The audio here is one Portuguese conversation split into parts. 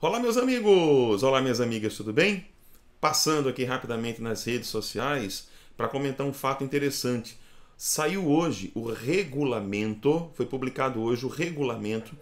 Olá, meus amigos! Olá, minhas amigas, tudo bem? Passando aqui rapidamente nas redes sociais para comentar um fato interessante. Saiu hoje o regulamento, foi publicado hoje o regulamento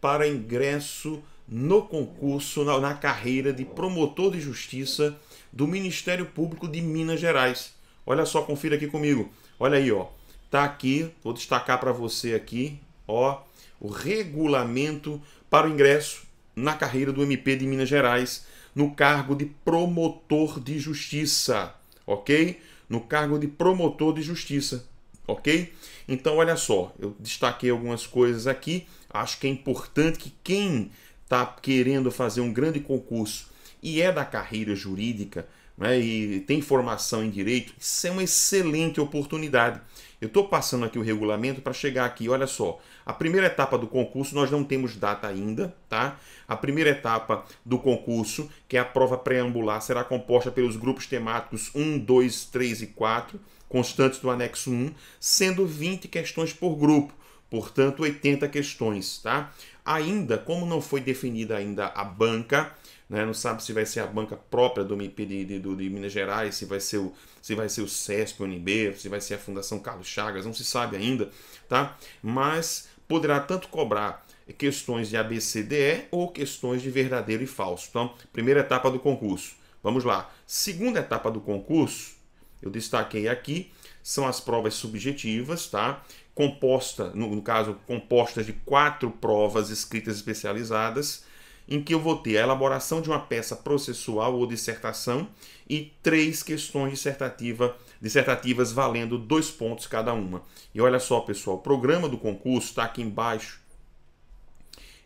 para ingresso no concurso, na, na carreira de promotor de justiça do Ministério Público de Minas Gerais. Olha só, confira aqui comigo. Olha aí, ó. Tá aqui, vou destacar para você aqui, ó, o regulamento para o ingresso na carreira do MP de Minas Gerais, no cargo de promotor de justiça, ok? No cargo de promotor de justiça, ok? Então, olha só, eu destaquei algumas coisas aqui. Acho que é importante que quem está querendo fazer um grande concurso e é da carreira jurídica, né, e tem formação em direito, isso é uma excelente oportunidade. Eu estou passando aqui o regulamento para chegar aqui, olha só. A primeira etapa do concurso, nós não temos data ainda, tá? A primeira etapa do concurso, que é a prova preambular, será composta pelos grupos temáticos 1, 2, 3 e 4, constantes do anexo 1, sendo 20 questões por grupo portanto 80 questões, tá? Ainda, como não foi definida ainda a banca, né, não sabe se vai ser a banca própria do MIP de, de, de, Minas Gerais, se vai ser o, se vai ser o SESP, o UNB, se vai ser a Fundação Carlos Chagas, não se sabe ainda, tá? Mas poderá tanto cobrar questões de ABCDE ou questões de verdadeiro e falso. Então, primeira etapa do concurso. Vamos lá. Segunda etapa do concurso, eu destaquei aqui são as provas subjetivas, tá? Composta, no, no caso, compostas de quatro provas escritas especializadas, em que eu vou ter a elaboração de uma peça processual ou dissertação e três questões dissertativa, dissertativas valendo dois pontos cada uma. E olha só, pessoal, o programa do concurso está aqui embaixo.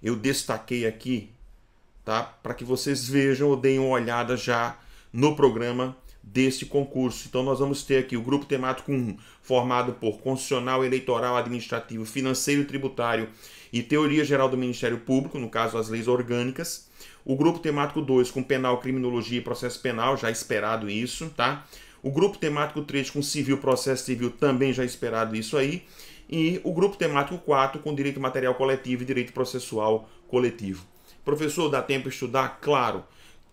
Eu destaquei aqui, tá? Para que vocês vejam ou deem uma olhada já no programa desse concurso. Então nós vamos ter aqui o grupo temático 1, formado por constitucional, eleitoral, administrativo, financeiro, tributário e teoria geral do Ministério Público, no caso as leis orgânicas. O grupo temático 2 com penal, criminologia e processo penal, já esperado isso, tá? O grupo temático 3 com civil, processo civil, também já esperado isso aí. E o grupo temático 4 com direito material coletivo e direito processual coletivo. Professor, dá tempo de estudar? Claro.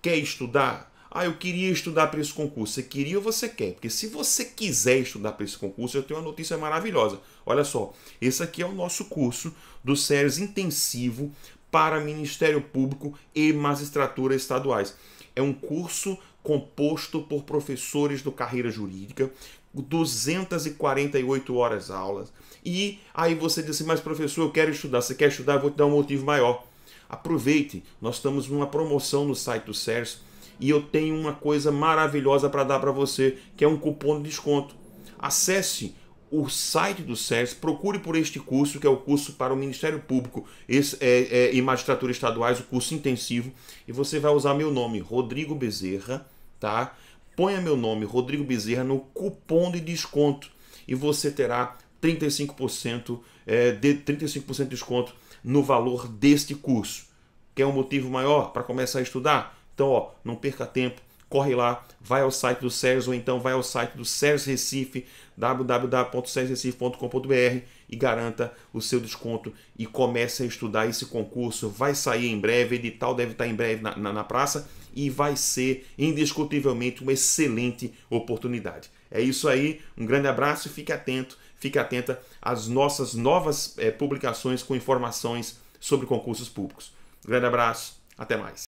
Quer estudar? Ah, eu queria estudar para esse concurso. Você queria ou você quer? Porque se você quiser estudar para esse concurso, eu tenho uma notícia maravilhosa. Olha só, esse aqui é o nosso curso do SERES intensivo para Ministério Público e Magistratura Estaduais. É um curso composto por professores do Carreira Jurídica, 248 horas aulas. E aí você disse, assim, mas professor, eu quero estudar. Você quer estudar? Eu vou te dar um motivo maior. Aproveite, nós estamos numa promoção no site do SERES e eu tenho uma coisa maravilhosa para dar para você, que é um cupom de desconto. Acesse o site do SES, procure por este curso, que é o curso para o Ministério Público esse, é, é, e Magistratura Estaduais, o curso intensivo, e você vai usar meu nome, Rodrigo Bezerra, tá? Ponha meu nome, Rodrigo Bezerra, no cupom de desconto e você terá 35%, é, de, 35 de desconto no valor deste curso. Quer um motivo maior para começar a estudar? Então, ó, não perca tempo, corre lá, vai ao site do SERS ou então vai ao site do SERS Recife, www.sersrecife.com.br e garanta o seu desconto e comece a estudar esse concurso. Vai sair em breve, o edital deve estar em breve na, na, na praça e vai ser indiscutivelmente uma excelente oportunidade. É isso aí, um grande abraço e fique atento, fique atenta às nossas novas é, publicações com informações sobre concursos públicos. Grande abraço, até mais.